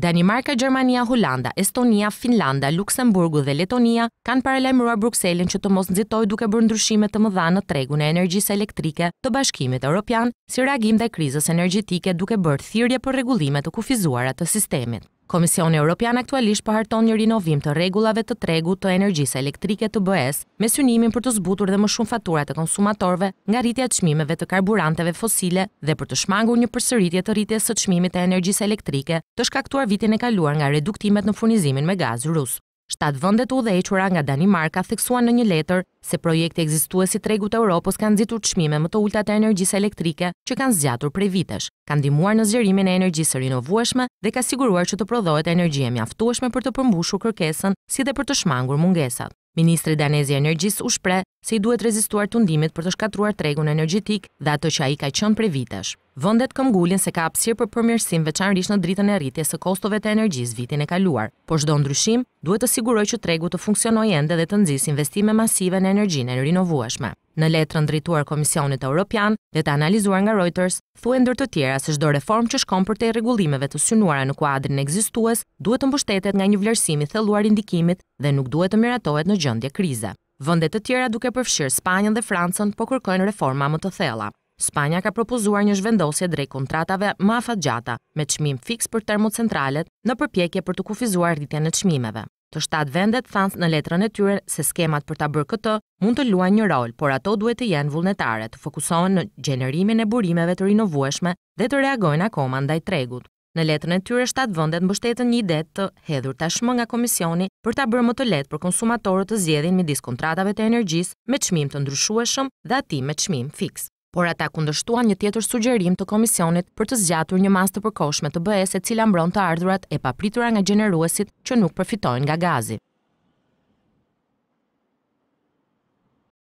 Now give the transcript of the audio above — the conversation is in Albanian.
Danimarka, Gjermania, Holanda, Estonia, Finlanda, Luksemburgu dhe Letonia kanë paralajmëruar Brukselin që të mos nxitojë duke bërë ndryshime të mëdha në tregun e energjisë elektrike të Bashkimit Evropian si reagim ndaj krizës energjetike duke bërë thirrje për rregullime të kufizuara të sistemit. Komisioni Europian aktualisht po harton një rinovim të rregullave të tregut të energjisë elektrike të BE-s me synimin për të zbutur dhe më shumë faturat të konsumatorëve nga rritja e çmimeve të karburanteve fosile dhe për të shmangur një përsëritje të rritjes së çmimit të energjisë elektrike të shkaktuar vitin e kaluar nga reduktimet në furnizimin me gaz rus. Shtatë vëndet u dhe equra nga Danimarka theksua në një letër se projekte egzistua si tregu të Europos kanë zitur të shmime më të ulta të energjisë elektrike që kanë zjatur prej vitesh, kanë dimuar në zjerimin e energjisë rinovueshme dhe ka siguruar që të prodhojt e energjie mjaftueshme për të përmbushu kërkesën si dhe për të shmangur mungesat. Ministri danez i energjisë u shpre se i duhet rezistuar tundimit për të shkatruar tregun energjetik dhe ato që ai ka qënë pre vitesh. Vendet këmbgulin se ka apsir për përmirësim veçanërisht në dritën e rritjes së kostove të energjisë vitin e kaluar, por çdo ndryshim duhet të sigurojë që tregu të funksionojë ende dhe të nëzis investime masive në energjinë e rinovueshme. Në letrën drejtuar Komisionit Europian dhe të analizuar nga Reuters, thuë ndër të tjera se çdo reform që shkon për të rregullimeve të synuara në kuadrin ekzistues duhet të mbështetet nga një vlerësim i thelluar indikimit dhe nuk duhet të miratohet në gjendje krize. Vëndet të tjera duke përfshirë Spanjën dhe Francën po kërkojnë reforma më të thella. Spanja ka propozuar një zhvendosje drejt kontratave më afatgjata me çmim fiks për termocentralet në përpjekje për të kufizuar rritjen e çmimeve të shtatë vendet thanë në letrën e tyre se skemat për ta bërë këtë mund të luajnë një rol, por ato duhet të jenë vullnetare, të fokusohen në gjenerimin e burimeve të rinovueshme dhe të reagojnë akoma ndaj tregut. Në letrën e tyre shtatë vendet mbështetën një ide të hedhur tashmë nga Komisioni për ta bërë më të lehtë për konsumatorët të zgjedhin midis kontratave të energjisë me çmim të ndryshueshëm dhe atij me çmim fikse por ata kundështuan një tjetër sugjerim të komisionit për të zgjatur një mas të përkoshme të bëhe se cila mbron të ardhurat e papritura nga gjeneruesit që nuk përfitojnë nga gazi.